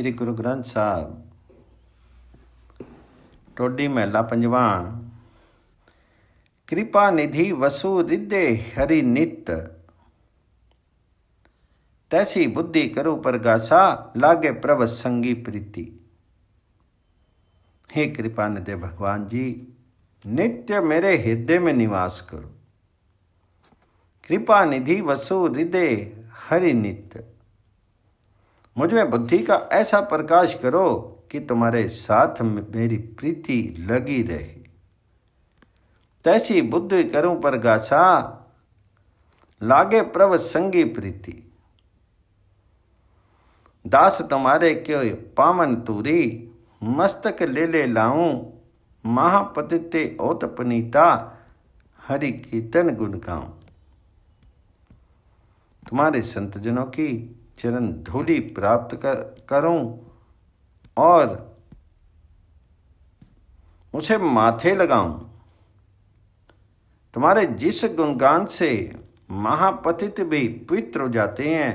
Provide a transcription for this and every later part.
ਸ੍ਰੀ ਗੁਰੂ ਗ੍ਰੰਥ ਸਾਹਿਬ ਟੋਡੀ ਮਹਿਲਾ ਪੰਜਵਾ ਕਿਰਪਾ ਨਿਧੀ ਵਸੂ ਰਿੱਧੇ ਹਰੀ ਨਿਤ ਤੈਸੀ ਬੁੱਧੀ ਕਰੋ ਪਰਗਾਸਾ ਲਾਗੇ ਪ੍ਰਭ ਸੰਗੀ ਪ੍ਰੀਤੀ हे कृपा निधे भगवान जी नित्य मेरे हृदय में निवास करो कृपा निधि वसु हृदय हरि नित्य मुझ में बुद्धि का ऐसा प्रकाश करो कि तुम्हारे साथ में मेरी प्रीति लगी रहे तैसी बुद्धि करूं पर गाछा लागे प्रव संगी प्रीति दास तुम्हारे क्यों पावन तूरी मस्तक ले ले लाऊं महापतिते औत पनीता हरि कीर्तन गुण गाऊं तुम्हारे संतजनों की चरण धूलि प्राप्त कर, करूं और उसे माथे लगाऊं तुम्हारे जिस गुणगान से महापतित भी पवित्र हो जाते हैं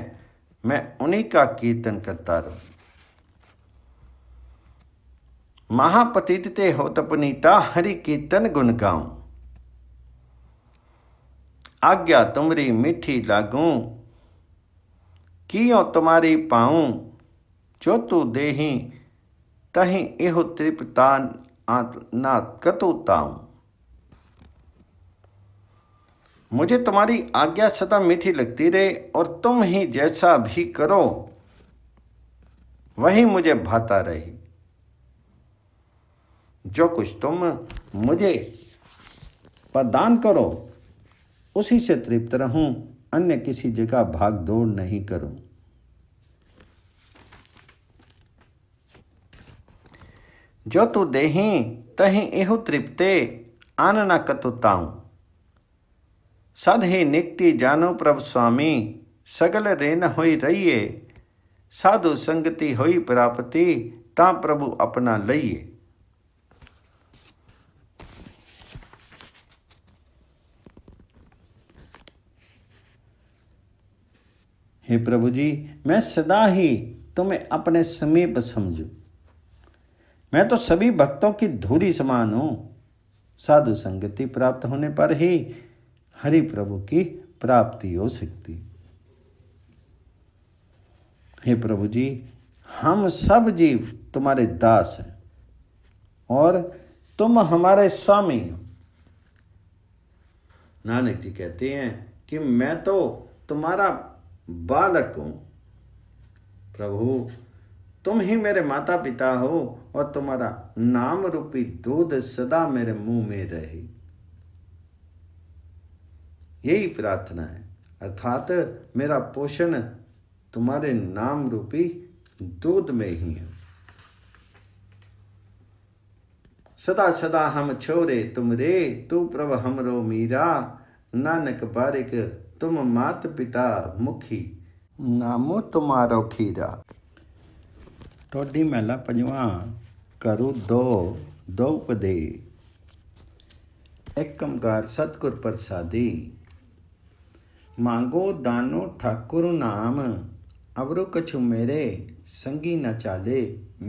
मैं उन्हीं का कीर्तन करता रहूं महापतित ते हो तपनीता हरि कीर्तन गुण गाऊं आज्ञा तुमरी मिठी लागू कियो तुम्हारी पाऊँ जो तू दे तही एह त्रिपतान आत्नात्कतु ताऊँ मुझे तुम्हारी आज्ञा सदा मीठी लगती रहे और तुम ही जैसा भी करो वही मुझे भाता रहे जो कुछ तुम मुझे प्रदान करो उसी से तृप्त रहूं अन्य किसी जगह भाग दौड़ नहीं करो जो तू देही तही एहू तृप्ते आनना कतुताऊ सद ही निकटी जानो प्रभ स्वामी सगल रेन होई रहिए साधु संगति होई प्राप्ति ता प्रभु अपना लइए हे प्रभु जी मैं सदा ही तुम्हें अपने समीप समझू मैं तो सभी भक्तों की धूरी समान हूं साधु संगति प्राप्त होने पर ही हरि प्रभु की प्राप्ति हो सकती हे प्रभु जी हम सब जीव तुम्हारे दास हैं और तुम हमारे स्वामी हो नानक जी कहते हैं कि मैं तो तुम्हारा बालकों प्रभु तुम ही मेरे माता पिता हो और तुम्हारा नाम रूपी दूध सदा मेरे मुंह में रहे यही प्रार्थना है अर्थात मेरा पोषण तुम्हारे नाम रूपी दूध में ही है सदा सदा हम छोरे तुम रे तू प्रभ हमरो मीरा नानक बारिक तुम मात पिता मुखी नामो तुम्हारो खीरा टोडी मेला पंजवा करू दो दो उपदे एक कमकार सतगुर प्रसादी मांगो दानो ठाकुर नाम अवरो कछु मेरे संगी न चाले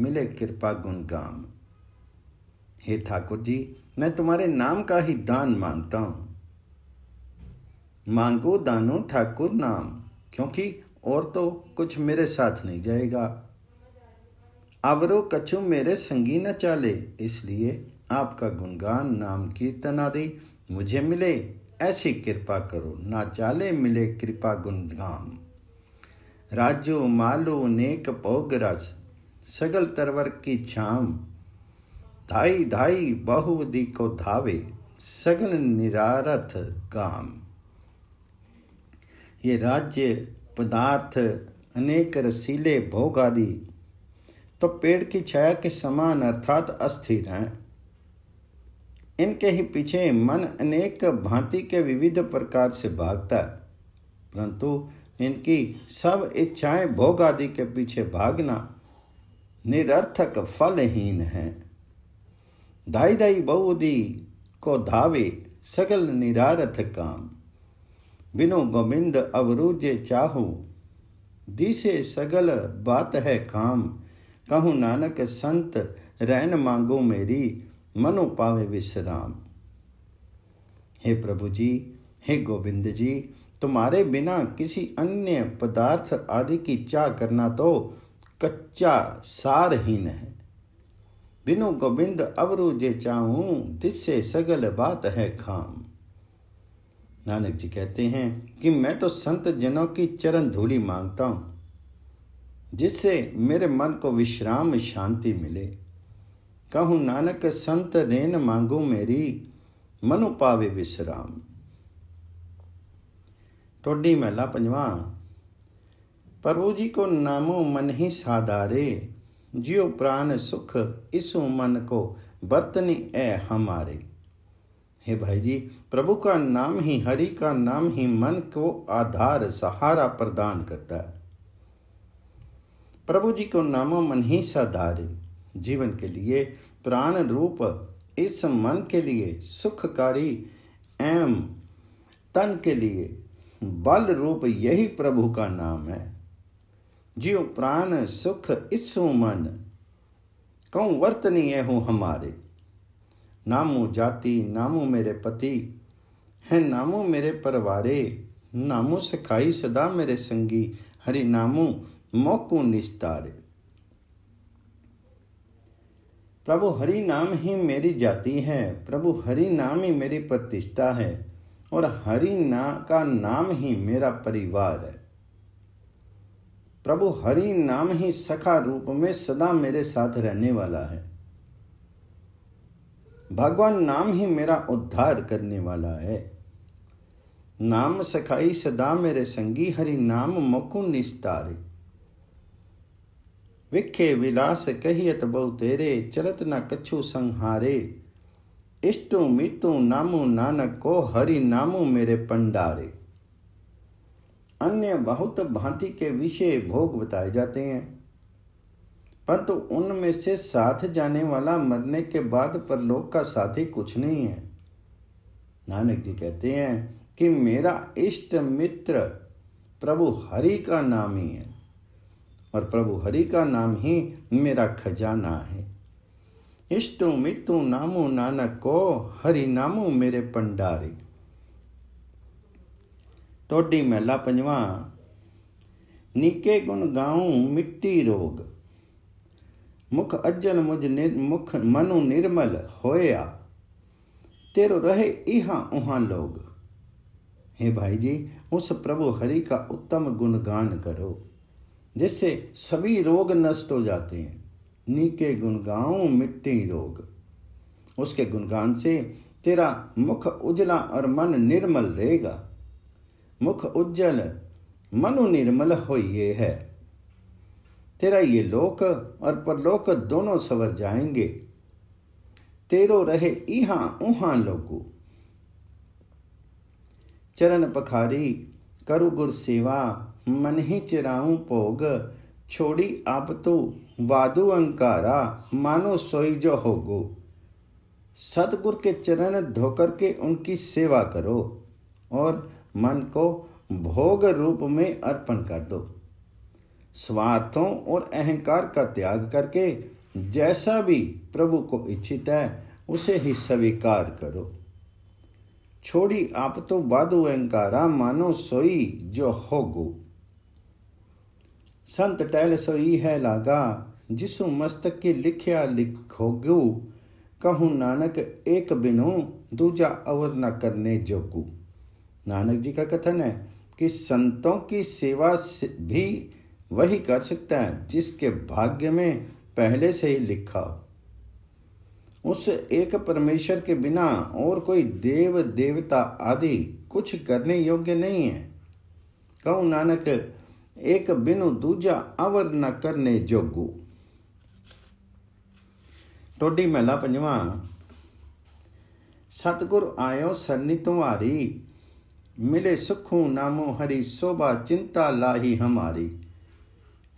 मिले कृपा गुणगाम हे ठाकुर जी मैं तुम्हारे नाम का ही दान मानता हूँ मांगो दानो ठाकुर नाम क्योंकि और तो कुछ मेरे साथ नहीं जाएगा अवरो कछु मेरे संगी न चाले इसलिए आपका गुणगान नाम कीर्तन आदि मुझे मिले ऐसी कृपा करो ना चाले मिले कृपा गुणगान राजो मालो नेक भोग रस सगल तरवर की छाम धाई धाई दी को धावे सगल निरारथ काम ये राज्य पदार्थ अनेक रसीले भोग आदि तो पेड़ की छाया के समान अर्थात अस्थिर हैं इनके ही पीछे मन अनेक भांति के विविध प्रकार से भागता है परंतु इनकी सब इच्छाएं भोग आदि के पीछे भागना निरर्थक फलहीन है दाई दाई बहुदी को धावे सकल निरारथ काम बिनो गोविंद अवरुजे चाहू दिसे सगल बात है काम कहूँ नानक संत रैन मांगो मेरी मनो पावे विश्राम हे प्रभु जी हे गोविंद जी तुम्हारे बिना किसी अन्य पदार्थ आदि की चाह करना तो कच्चा सारहीन है बिनु गोविंद अवरुजे जे चाहूँ तिससे सगल बात है खाम नानक जी कहते हैं कि मैं तो संत जनों की चरण धूली मांगता हूँ जिससे मेरे मन को विश्राम शांति मिले कहूँ नानक संत रेन मांगू मेरी मनु पावे विश्राम टोडी महला पंजवा प्रभु जी को नामो मन ही साधारे जियो प्राण सुख इस मन को बर्तनी ए हमारे हे भाई जी प्रभु का नाम ही हरि का नाम ही मन को आधार सहारा प्रदान करता है प्रभु जी को नामो मन ही साधार जीवन के लिए प्राण रूप इस मन के लिए सुखकारी एम तन के लिए बल रूप यही प्रभु का नाम है जीव प्राण सुख इस मन कौ वर्तनीय हो हमारे नामो जाति नामो मेरे पति है नामो मेरे परवारे नामो सखाई सदा मेरे संगी हरि नामो मोकू निस्तारे प्रभु हरि नाम ही मेरी जाति है प्रभु हरि नाम ही मेरी प्रतिष्ठा है और हरि ना का नाम ही मेरा परिवार है प्रभु हरि नाम ही सखा रूप में सदा मेरे साथ रहने वाला है भगवान नाम ही मेरा उद्धार करने वाला है नाम सखाई सदा मेरे संगी हरि नाम मकु निस्तारे विखे विलास कहियत बहु तेरे चलत न कछु संहारे इष्टु मितु नामु नानक को हरि नामु मेरे पंडारे अन्य बहुत भांति के विषय भोग बताए जाते हैं परंतु तो उनमें से साथ जाने वाला मरने के बाद परलोक का साथी कुछ नहीं है नानक जी कहते हैं कि मेरा इष्ट मित्र प्रभु हरि का नाम ही है और प्रभु हरि का नाम ही मेरा खजाना है इष्टो मितु नामो नानक को हरि नामो मेरे पंडारे टोडी मेला पंजवा नीके गुण गाऊं मिट्टी रोग मुख अजन मुझ निर् मुख मनु निर्मल होया तेरो रहे इहा उहा लोग हे भाई जी उस प्रभु हरि का उत्तम गुणगान करो जिससे सभी रोग नष्ट हो जाते हैं नीके गुणगाओ मिट्टी रोग उसके गुणगान से तेरा मुख उजला और मन निर्मल रहेगा मुख उज्जवल मनु निर्मल हो ये है तेरा ये लोक और परलोक दोनों सवर जाएंगे तेरो रहे इहा उहा लोगो चरण पखारी करु गुर सेवा मन ही चिराऊ पोग छोड़ी आप तो वादु अंकारा मानो सोई जो होगो सतगुर के चरण धोकर के उनकी सेवा करो और मन को भोग रूप में अर्पण कर दो स्वार्थों और अहंकार का त्याग करके जैसा भी प्रभु को इच्छित है उसे ही स्वीकार करो छोड़ी आप तो बाधु अहंकारा मानो सोई जो होगो संत टहल सोई है लागा जिसु मस्तक के लिखिया लिखोगु कहूँ नानक एक बिनो दूजा अवर न करने गु नानक जी का कथन है कि संतों की सेवा से भी वही कर सकता है जिसके भाग्य में पहले से ही लिखा उस एक परमेश्वर के बिना और कोई देव देवता आदि कुछ करने योग्य नहीं है कहू नानक एक बिनु दूजा अवर न करने जोगू टोडी ਮਹਿਲਾ ਪੰਜਵਾਂ ਸਤਗੁਰ आयो सरनी तुम्हारी मिले सुखू नामो हरी शोभा चिंता लाही हमारी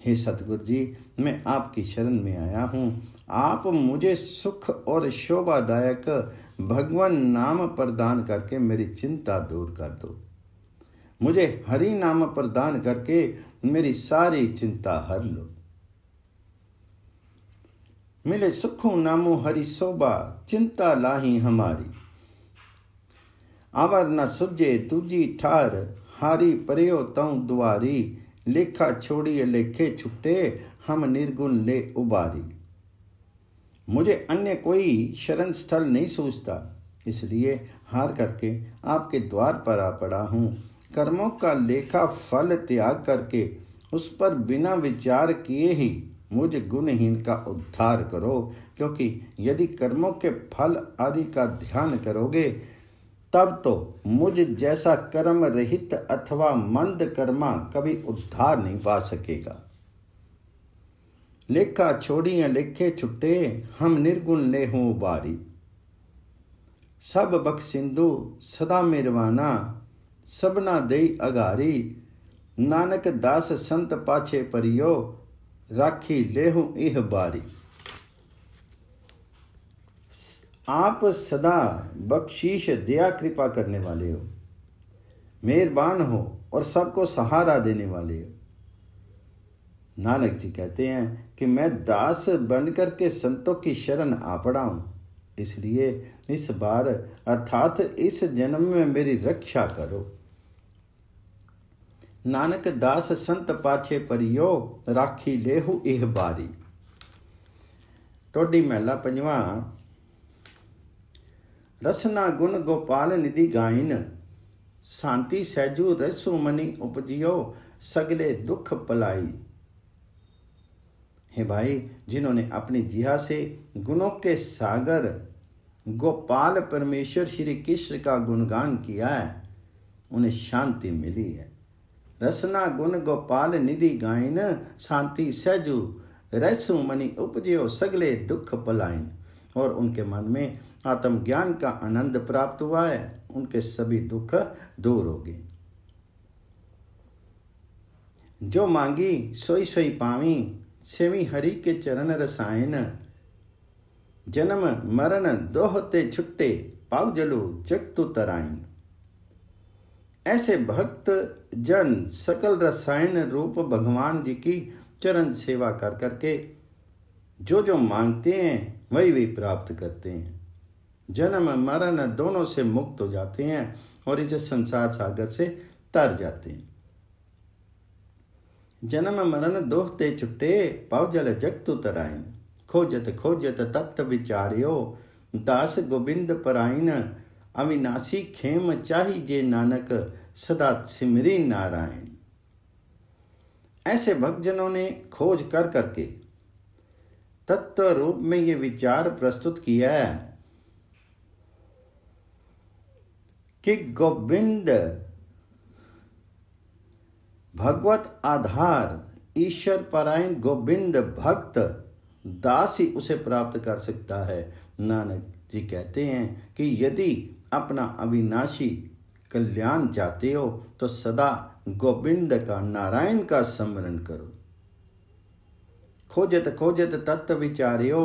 हे सतगुरु जी मैं आपकी शरण में आया हूँ आप मुझे सुख और शोभादायक भगवान नाम प्रदान करके मेरी चिंता दूर कर दो मुझे हरि नाम प्रदान करके मेरी सारी चिंता हर लो मिले सुखो नामो हरि शोभा चिंता लाही हमारी आवर न सुझे तुझी ठार हारी परियो तऊ दुआरी लेखा छोड़िए लेखे छुट्टे हम निर्गुण ले उबारी मुझे अन्य कोई शरण स्थल नहीं सूझता इसलिए हार करके आपके द्वार पर आ पड़ा हूँ कर्मों का लेखा फल त्याग करके उस पर बिना विचार किए ही मुझ गुणहीन का उद्धार करो क्योंकि यदि कर्मों के फल आदि का ध्यान करोगे तब तो मुझ जैसा कर्म रहित अथवा मंद कर्मा कभी उद्धार नहीं पा सकेगा लेखा छोड़िए लेखे छुट्टे हम निर्गुण ले हों बारी सब सिंधु सदा मेरवाना सबना दे अगारी नानक दास संत पाछे परियो राखी लेहू इह बारी आप सदा बख्शीश दया कृपा करने वाले हो मेहरबान हो और सबको सहारा देने वाले हो नानक जी कहते हैं कि मैं दास बनकर के संतों की शरण आ पड़ा हूँ इसलिए इस बार अर्थात इस जन्म में मेरी रक्षा करो नानक दास संत पाछे परियो राखी लेहु इह बारी टोडी महला पंजवा रसना गुण गोपाल निधि गायन शांति सहजु रसु मनी उपजियो सगले दुख पलाई हे भाई जिन्होंने अपनी जिहा से गुणों के सागर गोपाल परमेश्वर श्री कृष्ण का गुणगान किया है उन्हें शांति मिली है रसना गुण गोपाल निधि गायन शांति सहजु रसो मनी उपजियो सगले दुख पलायन और उनके मन में आत्मज्ञान का आनंद प्राप्त हुआ है उनके सभी दुख दूर हो गए जो मांगी सोई सोई पावी सेवी हरि के चरण रसायन जन्म मरण दोहते छुट्टे पाव जलो जग तु तराइन ऐसे भक्त जन सकल रसायन रूप भगवान जी की चरण सेवा कर करके जो जो मांगते हैं वही वही प्राप्त करते हैं जन्म मरण दोनों से मुक्त हो जाते हैं और इस संसार सागर से तर जाते हैं जन्म मरण दोहते छुट्टे जल जगत उतरायन खोजत खोजत तत्व विचार्यो दास गोविंद परायण अविनाशी खेम चाही जे नानक सदा सिमरी नारायण ऐसे भक्तजनों ने खोज कर करके तत्व रूप में ये विचार प्रस्तुत किया है कि गोविंद भगवत आधार ईश्वर परायण गोविंद भक्त दास ही उसे प्राप्त कर सकता है नानक जी कहते हैं कि यदि अपना अविनाशी कल्याण चाहते हो तो सदा गोविंद का नारायण का स्मरण करो खोजत खोजत तत्व विचार्यो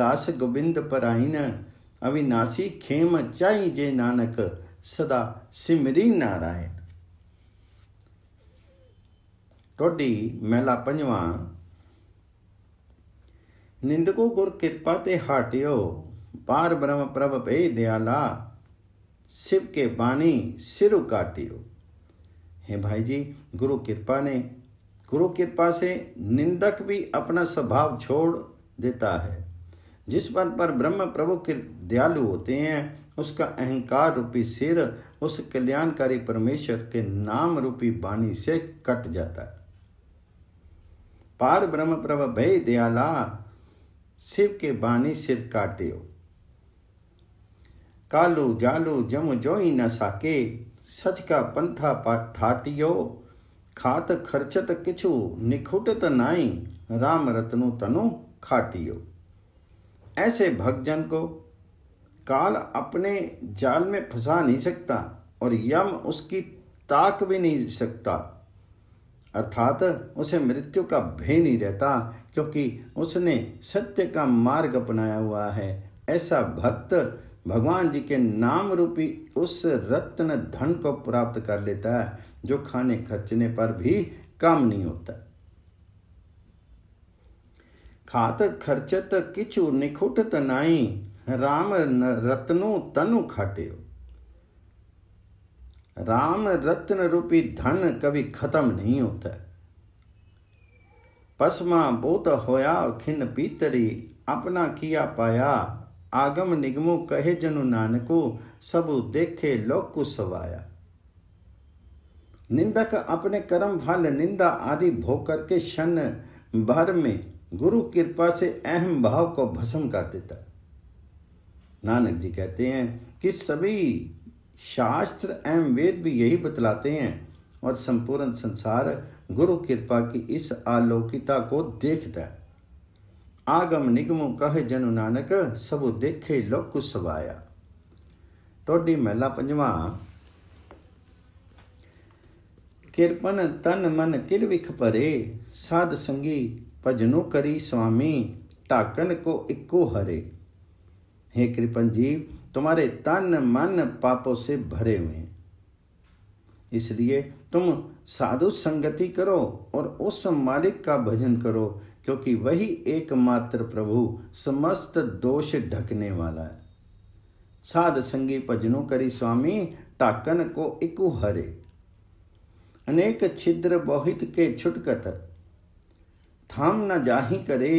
दास गोबिंद पराइन अविनाशी खेम चाई जे नानक सदा सिमरी नारायण ਟੋਡੀ ਮਹਿਲਾ ਪੰਜਵਾਂ ਨਿੰਦਕੋ ਗੁਰ ਕਿਰਪਾ ਤੇ ਹਟਿਓ ਪਾਰ ਬ੍ਰਹਮ ਪ੍ਰਭ ਭੇ ਦਿਆਲਾ शिव के बानी सिर काटियो है भाई जी गुरु कृपा ने गुरु कृपा से निंदक भी अपना स्वभाव छोड़ देता है जिस पद पर ब्रह्म प्रभु के दयालु होते हैं उसका अहंकार रूपी सिर उस कल्याणकारी परमेश्वर के नाम रूपी बाणी से कट जाता है पार ब्रह्म प्रभ भय दयाला शिव के बाणी सिर काटे हो कालू जालू जम जोई न साके सच का पंथा पाठाटियो खात खर्चत किछु निखुटत नाई राम रत्नो तनु खाटियो ऐसे भक्तजन को काल अपने जाल में फंसा नहीं सकता और यम उसकी ताक भी नहीं सकता अर्थात उसे मृत्यु का भय नहीं रहता क्योंकि उसने सत्य का मार्ग अपनाया हुआ है ऐसा भक्त भगवान जी के नाम रूपी उस रत्न धन को प्राप्त कर लेता है जो खाने खर्चने पर भी कम नहीं होता खात खर्चत किचु निखुटत नाई राम रत्नो तनु खटियो राम रत्न रूपी धन कभी खत्म नहीं होता पसमा बोत होया खिन पीतरी अपना किया पाया आगम निगमो कहे जनु नानको सबु देखे लोकु सवाया निंदक अपने कर्म फल निंदा आदि भोग करके क्षण भर में गुरु कृपा से अहम भाव को भस्म कर देता नानक जी कहते हैं कि सभी शास्त्र एवं वेद भी यही बतलाते हैं और संपूर्ण संसार गुरु कृपा की इस आलोकिता को देखता है आगम निगम कह जनु नानक सबु देखे लोग कुछ सवाया टोडी महिला पंजवा किरपन तन मन किरविख परे साध संगी भजनो करी स्वामी ताकन को इक्को हरे हे कृपन जीव तुम्हारे तन मन पापों से भरे हुए इसलिए तुम साधु संगति करो और उस मालिक का भजन करो क्योंकि वही एकमात्र प्रभु समस्त दोष ढकने वाला है साध संगी भजनो करी स्वामी ताकन को इकु हरे अनेक छिद्र बहित के छुटकत थाम न जाही करे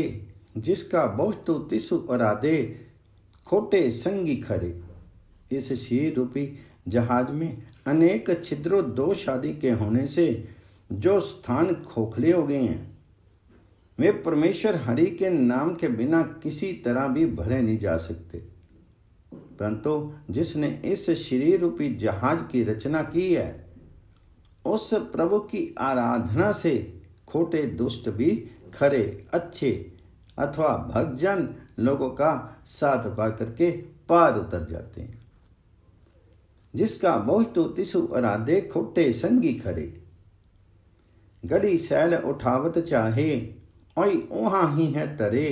जिसका बहुतु तिसु अरादे खोटे संगी खरे इस शीर रूपी जहाज में अनेक छिद्रो दो शादी के होने से जो स्थान खोखले हो गए हैं वे परमेश्वर हरि के नाम के बिना किसी तरह भी भरे नहीं जा सकते परंतु जिसने इस शरीर रूपी जहाज की रचना की है उस प्रभु की आराधना से खोटे दुष्ट भी खरे अच्छे अथवा भगजन लोगों का साथ पा करके पार उतर जाते हैं जिसका बहुत तो तिसु अराधे खोटे संगी खरे गड़ी सैल उठावत चाहे ओई ओहा ही है तरे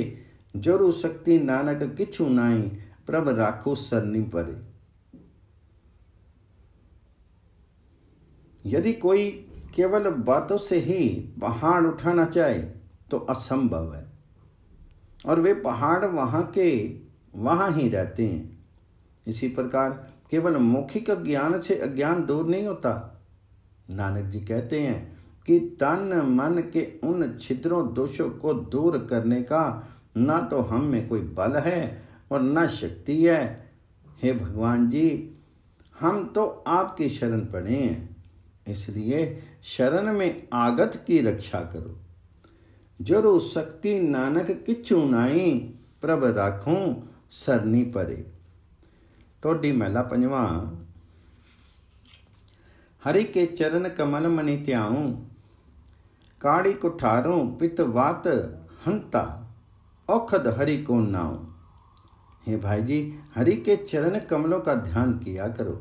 जोरु शक्ति नानक किछु नाई प्रभ राखो सरनी परे यदि कोई केवल बातों से ही पहाड़ उठाना चाहे तो असंभव है और वे पहाड़ वहाँ के वहाँ ही रहते हैं इसी प्रकार केवल मौखिक ज्ञान से अज्ञान दूर नहीं होता नानक जी कहते हैं कि तन मन के उन छिद्रों दोषों को दूर करने का ना तो हम में कोई बल है और ना शक्ति है हे भगवान जी हम तो आपकी शरण पड़े हैं इसलिए शरण में आगत की रक्षा करो जरो शक्ति नानक किचू नाई प्रभ राखो सरनी परे टोडी महिला पंजवा हरि के चरण कमल मनी त्याऊ काड़ी कुठारों पित वात हंता औखद हरि को नाऊ हे भाई जी हरि के चरण कमलों का ध्यान किया करो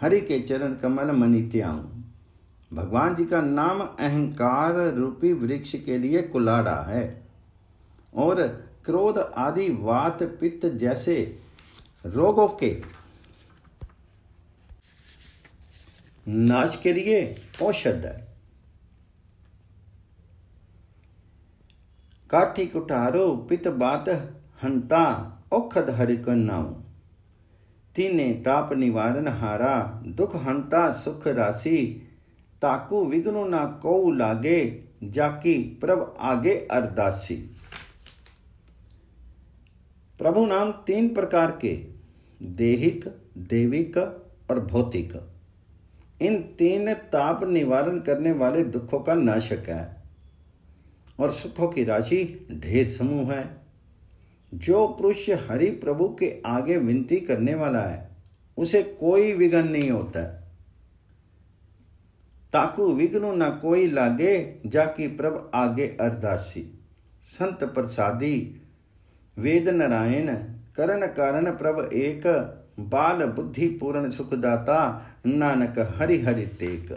हरि के चरण कमल मनीत्याऊं भगवान जी का नाम अहंकार रूपी वृक्ष के लिए कुलाड़ा है और क्रोध आदि वात पित्त जैसे रोगों के नाश के लिए औषध है काठी कुठारो पित बात हंता औखद हरिक नाऊ तीने ताप निवारण हारा दुख हंता सुख राशि ताकू विघ्नु ना कौ लागे जाकी प्रभ आगे अरदासी प्रभु नाम तीन प्रकार के देहिक देविक और भौतिक इन तीन ताप निवारण करने वाले दुखों का नाशक है और सुखों की राशि ढेर समूह है जो पुरुष हरि प्रभु के आगे विनती करने वाला है उसे कोई विघ्न नहीं होता है ताकु विघ्नो न कोई लागे जाकि प्रभ आगे अरदासी संत प्रसादी वेद नारायण करण कारण प्रभ एक बाल बुद्धि पूर्ण सुखदाता नानक हरि हरि टेक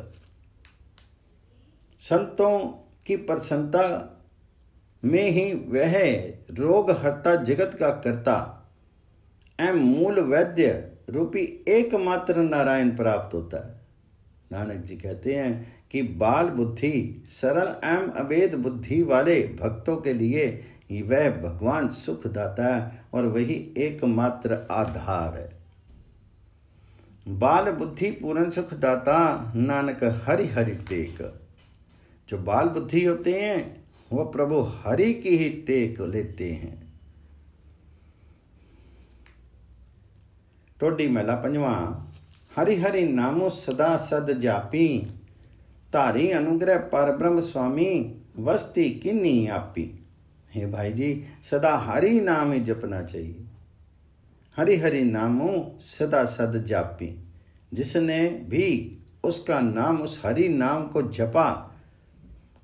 संतों की प्रसन्नता में ही वह रोगहर्ता जगत का कर्ता एवं मूल वैद्य रूपी एकमात्र नारायण प्राप्त होता है नानक जी कहते हैं कि बाल बुद्धि सरल एवं अवेद बुद्धि वाले भक्तों के लिए वह भगवान सुख दाता है और वही एकमात्र आधार है बाल बुद्धि पूर्ण सुख दाता नानक हरि हरि टेक जो बाल बुद्धि होते हैं वह प्रभु हरि की ही टेक लेते हैं टोडी मेला पंजवा हरि हरि नामो सदा सद जापी तारी अनुग्रह पर ब्रह्म स्वामी वस्ती किन्नी आपी हे भाई जी सदा हरि नाम ही जपना चाहिए हरि हरि नामो सदा सद जापी जिसने भी उसका नाम उस हरि नाम को जपा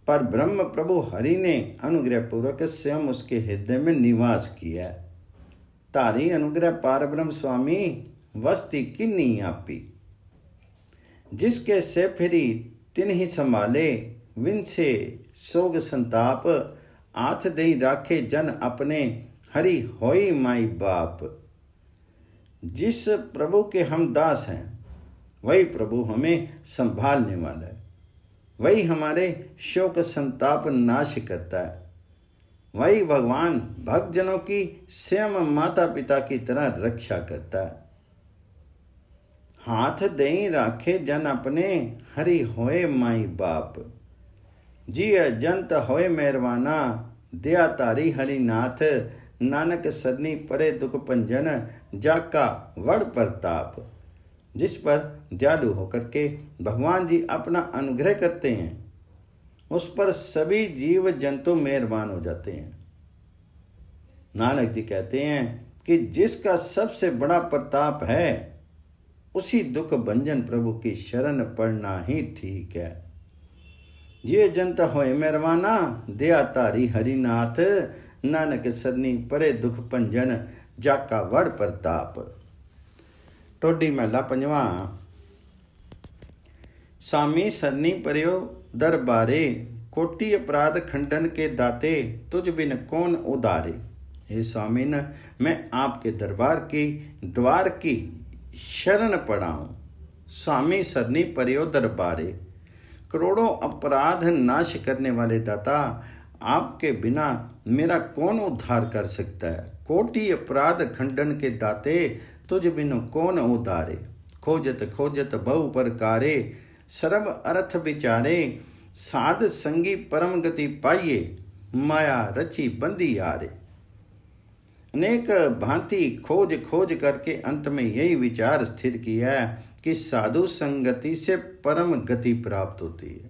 पर ब्रह्म प्रभु हरि ने अनुग्रह पूर्वक स्वयं उसके हृदय में निवास किया तारी अनुग्रह पार ब्रह्म स्वामी वस्ती की नी आपी जिसके से फिरी तिन ही संभाले विन से सोग संताप आथ दे राखे जन अपने हरि होई माई बाप जिस प्रभु के हम दास हैं वही प्रभु हमें संभालने वाला है वही हमारे शोक संताप नाश करता है वही भगवान भक्तजनों की स्वयं माता पिता की तरह रक्षा करता है हाथ दे राखे जन अपने हरि होए माई बाप जी अजंत होए मेहरवाना दया तारी हरिनाथ नानक सदनी परे दुख पंजन जाका वड़ प्रताप जिस पर दयालु होकर के भगवान जी अपना अनुग्रह करते हैं उस पर सभी जीव जंतु मेहरबान हो जाते हैं नानक जी कहते हैं कि जिसका सबसे बड़ा प्रताप है उसी दुख भंजन प्रभु की शरण पड़ना ही ठीक है ये जनता हो मेहरबाना दया तारी हरिनाथ नानक सरनी परे दुख पंजन जाका वड़ प्रताप ਟੋਡੀ ਮਹਿਲਾ ਪੰਜਵਾ स्वामी सरनी परयो दरबारे कोटि अपराध खंडन के दाते तुझ बिन कौन उदारे हे स्वामी न मैं आपके दरबार की द्वार की शरण पड़ा स्वामी सरनी परयो दरबारे करोड़ों अपराध नाश करने वाले दाता आपके बिना मेरा कौन उद्धार कर सकता है कोटि अपराध खंडन के दाते तुझ बिनु कौन उतारे खोजत खोजत बहु पर कारे सर्व अर्थ विचारे साध संगी परम गति पाइये माया रची बंदी आरे अनेक भांति खोज खोज करके अंत में यही विचार स्थिर किया है कि साधु संगति से परम गति प्राप्त होती है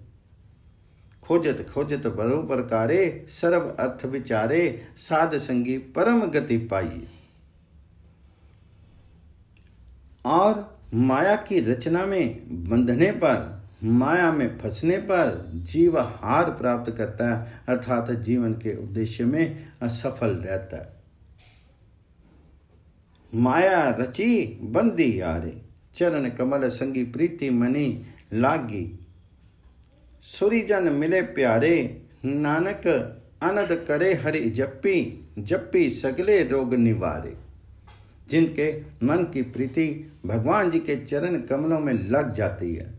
खोजत खोजत बहु प्रकारे सर्व अर्थ विचारे साध संगी परम गति पाइये और माया की रचना में बंधने पर माया में फंसने पर जीव हार प्राप्त करता है अर्थात जीवन के उद्देश्य में असफल रहता है माया रची बंदी यारे चरण कमल संगी प्रीति मनी लागी सूरीजन मिले प्यारे नानक अनद करे हरि जप्पी जप्पी सगले रोग निवारे जिनके मन की प्रीति भगवान जी के चरण कमलों में लग जाती है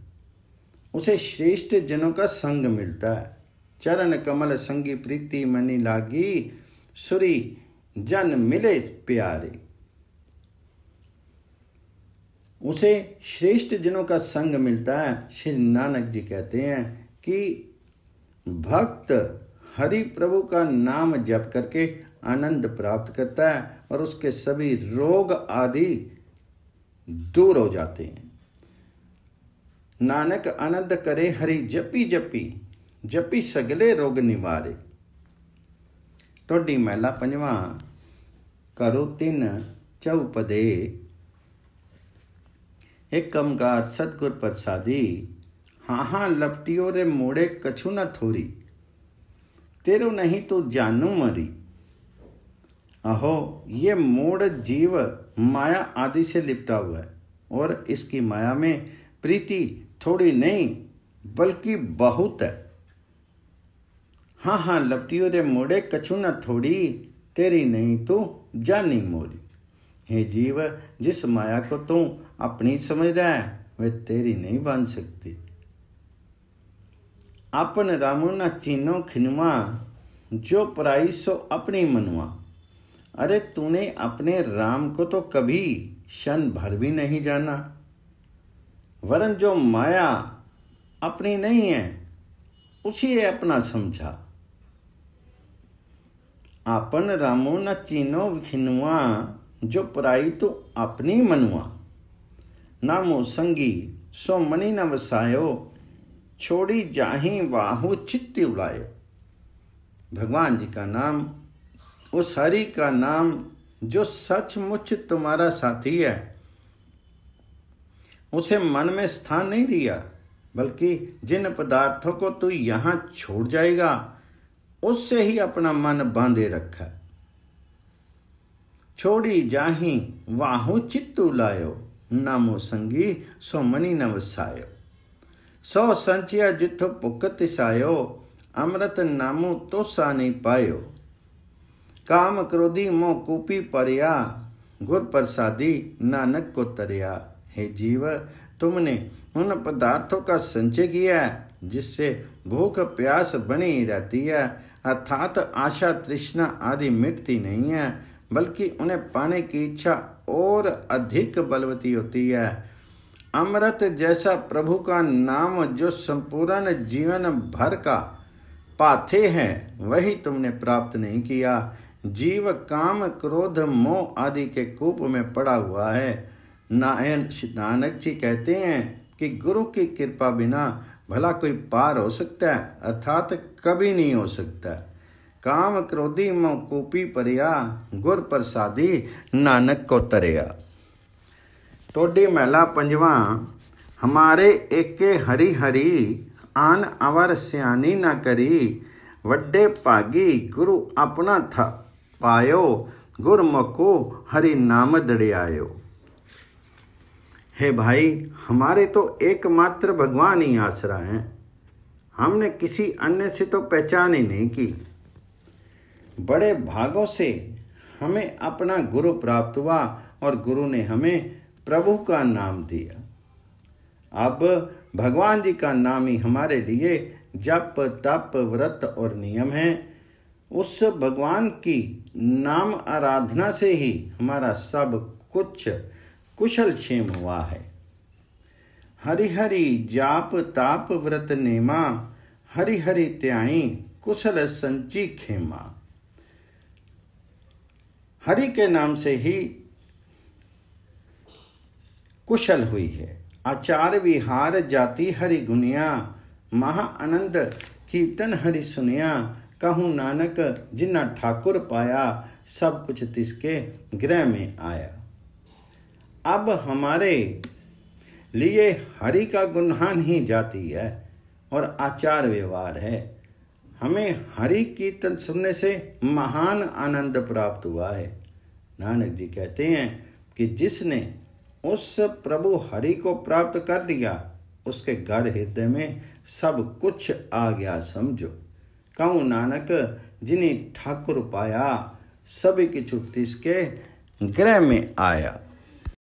उसे श्रेष्ठ जनों का संग मिलता है चरण कमल संगी प्रीति मनी लागी सुरी जन मिले प्यारे उसे श्रेष्ठ जनों का संग मिलता है श्री नानक जी कहते हैं कि भक्त हरि प्रभु का नाम जप करके आनंद प्राप्त करता है और उसके सभी रोग आदि दूर हो जाते हैं नानक आनंद करे हरि जपी जपी जपी सगले रोग निवारे टोडी मैला पंजवा करो तीन चौपदे एक कमकार सतगुर प्रसादी हाँ हाँ लपटियो रे मोड़े कछु न थोरी तेरो नहीं तो जानू मरी अहो ये मूड जीव माया आदि से लिपटा हुआ है और इसकी माया में प्रीति थोड़ी नहीं बल्कि बहुत है हाँ हाँ लपटियो रे मोड़े कछु न थोड़ी तेरी नहीं तो जानी मोरी हे जीव जिस माया को तू अपनी समझ रहा है वे तेरी नहीं बन सकती अपन रामो न चीनो खिनवा जो पराई सो अपनी मनवा अरे तूने अपने राम को तो कभी क्षण भर भी नहीं जाना वरन जो माया अपनी नहीं है उसी अपना समझा आपन रामो न चीनो खिनुआ जो पराई तो अपनी मनुआ नामो संगी सो मनी न वसायो छोड़ी जाही वाहु चित्त उलायो भगवान जी का नाम उस हरि का नाम जो सचमुच तुम्हारा साथी है उसे मन में स्थान नहीं दिया बल्कि जिन पदार्थों को तू यहां छोड़ जाएगा उससे ही अपना मन बांधे रखा छोड़ी जाही वाहु चित्तू लायो नामो संगी सो मनी न वसायो सौ संचिया जिथो पुक तिसायो अमृत नामो तो सा नहीं पायो काम क्रोधी मोह कूपी परिया गुर प्रसादी नानक को तरिया हे जीव तुमने उन पदार्थों का संचय किया जिससे भूख प्यास बनी ही रहती है अर्थात आशा तृष्णा आदि मिटती नहीं है बल्कि उन्हें पाने की इच्छा और अधिक बलवती होती है अमृत जैसा प्रभु का नाम जो संपूर्ण जीवन भर का पाथे हैं वही तुमने प्राप्त नहीं किया जीव काम क्रोध मोह आदि के कूप में पड़ा हुआ है नायन नानक जी कहते हैं कि गुरु की कृपा बिना भला कोई पार हो सकता है अर्थात कभी नहीं हो सकता काम क्रोधी कूपी परिया गुर प्रसादी नानक को तरिया टोडी महला पंजवा हमारे एके हरी हरी आन अवर सियानी न करी वड्डे पागी गुरु अपना था पायो गुरमको हरि नाम दड़े आयो हे भाई हमारे तो एकमात्र भगवान ही आसरा हैं हमने किसी अन्य से तो पहचान ही नहीं की बड़े भागों से हमें अपना गुरु प्राप्त हुआ और गुरु ने हमें प्रभु का नाम दिया अब भगवान जी का नाम ही हमारे लिए जप तप व्रत और नियम है उस भगवान की नाम आराधना से ही हमारा सब कुछ कुशल क्षेम हुआ है हरि हरि जाप ताप व्रत नेमा हरि हरि त्याई कुशल संची खेमा हरि के नाम से ही कुशल हुई है आचार विहार जाति हरि गुनिया महा आनंद कीर्तन हरि सुनिया कहूँ नानक जिन्ना ठाकुर पाया सब कुछ तिसके ग्रह में आया अब हमारे लिए हरि का गुणहान ही जाती है और आचार व्यवहार है हमें हरि कीर्तन सुनने से महान आनंद प्राप्त हुआ है नानक जी कहते हैं कि जिसने उस प्रभु हरि को प्राप्त कर दिया उसके घर हृदय में सब कुछ आ गया समझो कहूँ नानक जिन्हें ठाकुर पाया सभी की छुट्टी के ग्रह में आया